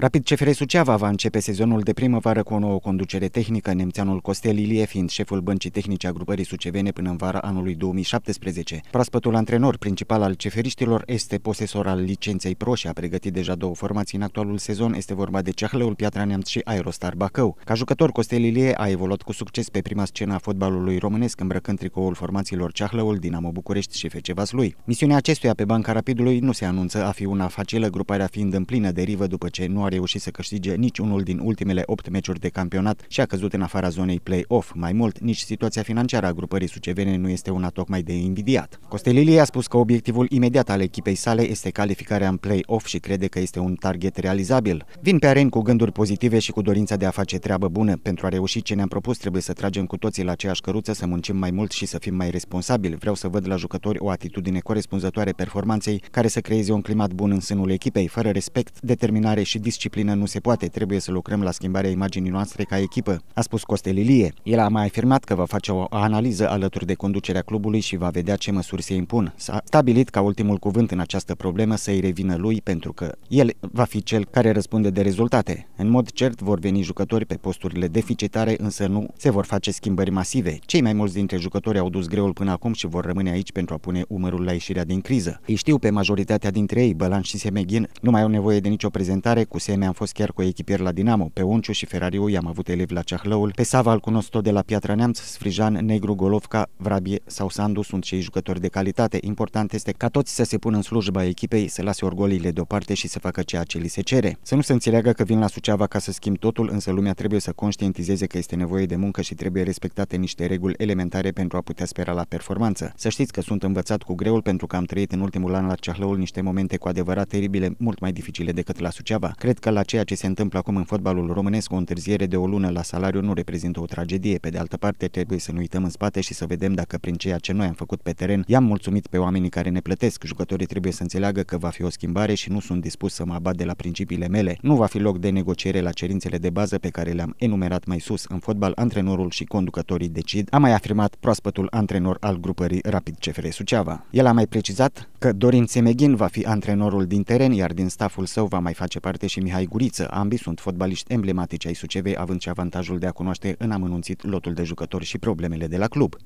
Rapid CFR Suceava va începe sezonul de primăvară cu o nouă conducere tehnică, nemțeanul Costel Ilie fiind șeful băncii tehnice a grupării sucevene până în vara anului 2017. Proaspătul antrenor principal al ceferiștilor este posesor al licenței pro și a pregătit deja două formații în actualul sezon, este vorba de Ceahlăul Piatra Neamț și Aerostar Bacău. Ca jucător, Costel Ilie a evoluat cu succes pe prima scenă a fotbalului românesc, îmbrăcând tricoul formațiilor Ceahlăul, Dinamo București și FC Vaslui. Misiunea acestuia pe banca Rapidului nu se anunță a fi una facilă, gruparea fiind în plină derivă după ce nu a reușit să câștige nici unul din ultimele 8 meciuri de campionat și a căzut în afara zonei play-off. Mai mult, nici situația financiară a grupării sucevene nu este una tocmai de invidiat. Costelili a spus că obiectivul imediat al echipei sale este calificarea în play-off și crede că este un target realizabil. Vin pe aren cu gânduri pozitive și cu dorința de a face treabă bună. Pentru a reuși ce ne-am propus, trebuie să tragem cu toții la aceeași căruță, să muncim mai mult și să fim mai responsabili. Vreau să văd la jucători o atitudine corespunzătoare performanței care să creeze un climat bun în sânul echipei, fără respect, determinare și disciplină disciplină nu se poate, trebuie să lucrăm la schimbarea imaginii noastre ca echipă, a spus Costel Ilie. El a mai afirmat că va face o analiză alături de conducerea clubului și va vedea ce măsuri se impun. S-a stabilit ca ultimul cuvânt în această problemă să-i revină lui pentru că el va fi cel care răspunde de rezultate. În mod cert vor veni jucători pe posturile deficitare, însă nu se vor face schimbări masive. Cei mai mulți dintre jucători au dus greul până acum și vor rămâne aici pentru a pune umărul la ieșirea din criză. Îi știu pe majoritatea dintre ei, Bălan și Semeghin, nu mai au nevoie de nicio prezentare cu seme am fost chiar cu echipier la Dinamo, pe Unciu și Ferrariu i-am avut elevi la Ceahlăul, pe Sava al cunosc tot de la Piatra Neamț, Sfrijan, Negru, Golovca, Vrabie sau Sandu sunt cei jucători de calitate. Important este ca toți să se pună în slujba echipei, să lase orgoliile deoparte și să facă ceea ce li se cere. Să nu se înțeleagă că vin la Suceava ca să schimb totul, însă lumea trebuie să conștientizeze că este nevoie de muncă și trebuie respectate niște reguli elementare pentru a putea spera la performanță. Să știți că sunt învățat cu greul pentru că am trăit în ultimul an la Ceahlăul niște momente cu adevărat teribile, mult mai dificile decât la Suceava. Cred Cred că la ceea ce se întâmplă acum în fotbalul românesc, o întârziere de o lună la salariu nu reprezintă o tragedie. Pe de altă parte, trebuie să nu uităm în spate și să vedem dacă prin ceea ce noi am făcut pe teren i-am mulțumit pe oamenii care ne plătesc. Jucătorii trebuie să înțeleagă că va fi o schimbare și nu sunt dispus să mă abat de la principiile mele. Nu va fi loc de negociere la cerințele de bază pe care le-am enumerat mai sus. În fotbal, antrenorul și conducătorii decid, a mai afirmat proaspătul antrenor al grupării Rapid CFR Suceava. El a mai precizat că Dorin Semeghin va fi antrenorul din teren, iar din staful său va mai face parte și Mihai Guriță. Ambii sunt fotbaliști emblematici ai Sucevei, având și avantajul de a cunoaște în amănunțit lotul de jucători și problemele de la club.